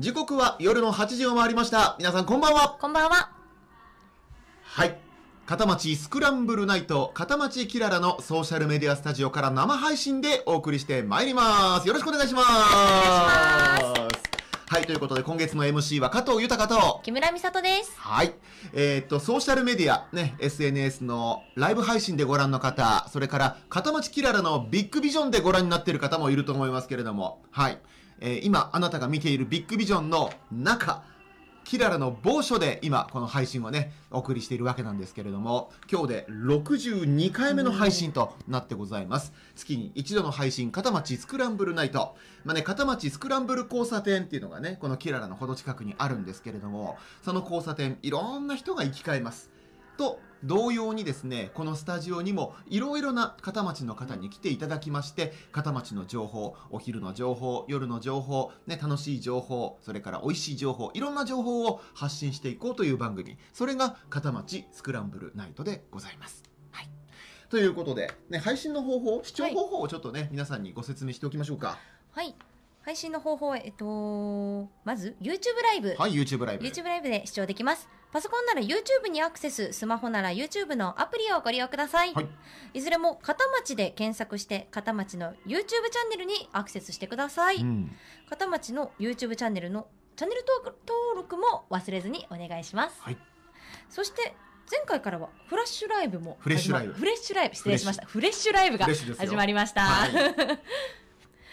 時刻は夜の8時を回りました皆さんこんばんはこんばんははい片町スクランブルナイト片町キララのソーシャルメディアスタジオから生配信でお送りしてまいりますよろしくお願いしますはいということで今月の MC は加藤豊と木村美里ですはいえー、っとソーシャルメディアね SNS のライブ配信でご覧の方それから片町キララのビッグビジョンでご覧になっている方もいると思いますけれどもはいえー、今あなたが見ているビッグビジョンの中、キララの某所で今この配信をね、お送りしているわけなんですけれども、今日で62回目の配信となってございます。月に一度の配信、片町スクランブルナイト。まあね、片町スクランブル交差点っていうのがね、このキララのほど近くにあるんですけれども、その交差点、いろんな人が行き交います。と同様にですねこのスタジオにもいろいろな片町の方に来ていただきまして片町の情報お昼の情報夜の情報、ね、楽しい情報それから美味しい情報いろんな情報を発信していこうという番組それが片町スクランブルナイトでございます。はい、ということで、ね、配信の方法視聴方法をちょっとね、はい、皆さんにご説明しておきましょうか。はい配信の方法は、えっと、まず YouTube ライブ。はい、YouTube ライブ。YouTube ライブで視聴できます。パソコンなら YouTube にアクセス、スマホなら YouTube のアプリをご利用ください。はい、いずれも、片町で検索して、片町の YouTube チャンネルにアクセスしてください。うん、片町の YouTube チャンネルのチャンネル登録登録も忘れずにお願いします。はい、そして、前回からはフラッシュライブも。フレッシュライブ。フレッシュライブ、失礼しました。フレッシュライブが始まりました。はい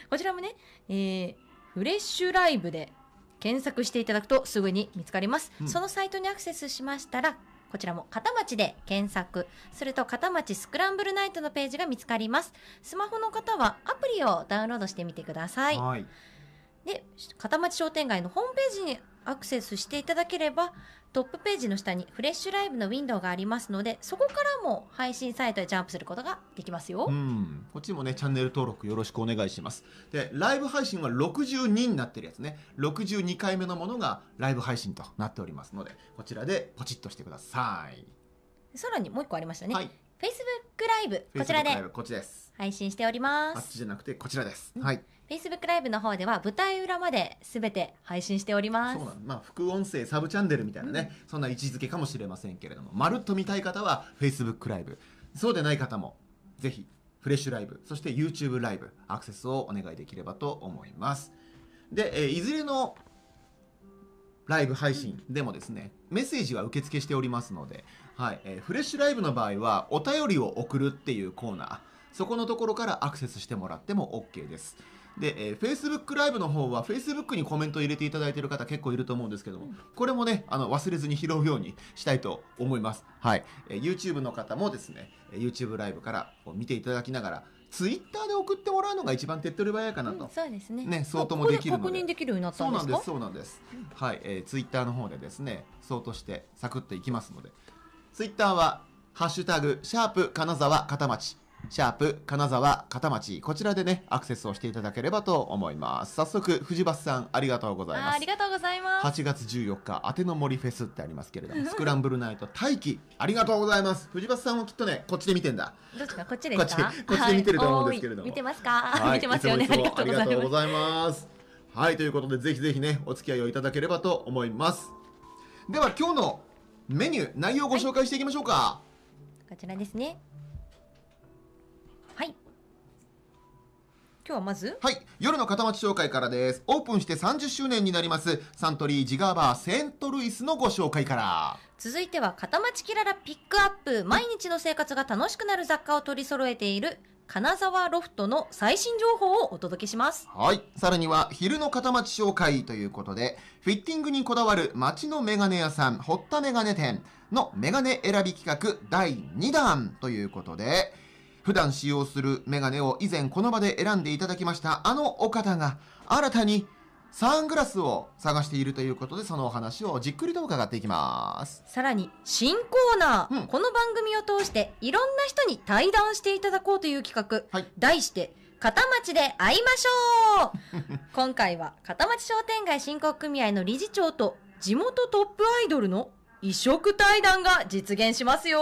こちらもね、えー、フレッシュライブで検索していただくとすぐに見つかります。うん、そのサイトにアクセスしましたら、こちらも片町で検索すると片町スクランブルナイトのページが見つかります。スマホの方はアプリをダウンロードしてみてください。はい、で、片町商店街のホームページにアクセスしていただければ、トップページの下にフレッシュライブのウィンドウがありますので、そこからも配信サイトへジャンプすることができますよ。うん。こっちもね、チャンネル登録よろしくお願いします。で、ライブ配信は62になってるやつね。62回目のものがライブ配信となっておりますので、こちらでポチッとしてください。さらにもう一個ありましたね。はい。Facebook ライブ、こちらで。こっちです。配信しております。あっちじゃなくて、こちらです。うん、はい。Facebook ライブの方では舞台裏まで全て配信しておりますそうなんまあ副音声サブチャンネルみたいなね、うん、そんな位置づけかもしれませんけれどもまるっと見たい方は Facebook ライブそうでない方もぜひフレッシュライブそして YouTube ライブアクセスをお願いできればと思いますで、えー、いずれのライブ配信でもですね、メッセージは受付しておりますので、はい、えー、フレッシュライブの場合は、お便りを送るっていうコーナー、そこのところからアクセスしてもらっても OK です。で、えー、Facebook ライブの方は Facebook にコメントを入れていただいている方結構いると思うんですけども、これもね、あの、忘れずに拾うようにしたいと思います。はい。えー、YouTube の方もですね、YouTube ライブから見ていただきながら、ツイッターで送ってもらうのが一番手っ取り早いかなと、うん、そうですねね相当もできるので確認できるようになったんですかそうなんですそうなんです、はい、えー、ツイッターの方でですね相当してサクッといきますのでツイッターは「ハッシュタグシャープ金沢片町」シャープ、金沢、片町、こちらでね、アクセスをしていただければと思います。早速、藤橋さん、ありがとうございます。ありがとうございます。8月14日、あての森フェスってありますけれども、スクランブルナイト、待機、ありがとうございます。藤橋さんをきっとね、こっちで見てんだ。どっちか、こっちですかこっち、こっちで見てると思うんですけれども。はい、見てますか、はい、見てますよね。ありがとうございます。はい、ということで、ぜひぜひね、お付き合いをいただければと思います。では、今日のメニュー、内容をご紹介していきましょうか。はい、こちらですね。はい今日はまずはい夜の片町紹介からですオープンして30周年になりますサントリージガーバーセントルイスのご紹介から続いては片町キララピックアップ毎日の生活が楽しくなる雑貨を取り揃えている金沢ロフトの最新情報をお届けします。はい。さらには、昼の片町紹介ということで、フィッティングにこだわる街のメガネ屋さん、堀田メガネ店のメガネ選び企画第2弾ということで、普段使用するメガネを以前この場で選んでいただきましたあのお方が新たにサングラスを探しているということでそのお話をじっくりと伺っていきますさらに新コーナー、うん、この番組を通していろんな人に対談していただこうという企画、はい、題して片町で会いましょう 今回は片町商店街振興組合の理事長と地元トップアイドルの異色対談が実現しますよ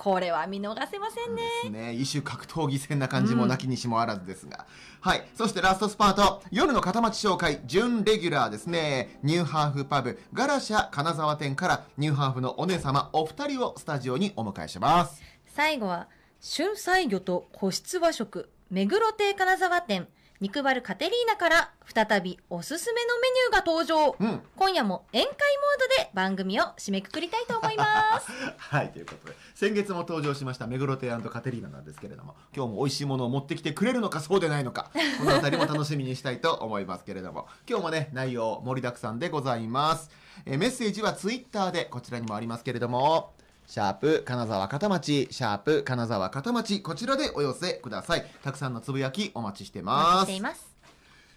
これは見逃せませんねね異種格闘技戦な感じもなきにしもあらずですが、うん、はいそしてラストスパート夜の片町紹介準レギュラーですねニューハーフパブガラシャ金沢店からニューハーフのお姉様お二人をスタジオにお迎えします最後は春菜魚と個室和食目黒亭金沢店肉バルカテリーナから再びおすすめのメニューが登場、うん、今夜も宴会モードで番組を締めくくりたいと思います はいということで先月も登場しました目黒亭カテリーナなんですけれども今日も美味しいものを持ってきてくれるのかそうでないのかこの辺りも楽しみにしたいと思いますけれども 今日もね内容盛りだくさんでございますえメッセージはツイッターでこちらにもありますけれどもシャープ、金沢片町、シャープ、金沢片町、こちらでお寄せください。たくさんのつぶやきお待ちしてまお待ちしていす。ます。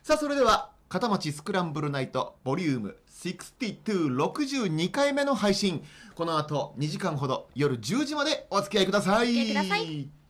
さあ、それでは、片町スクランブルナイト、ボリューム62、62回目の配信。この後、2時間ほど、夜10時までお付き合いください。お付き合いください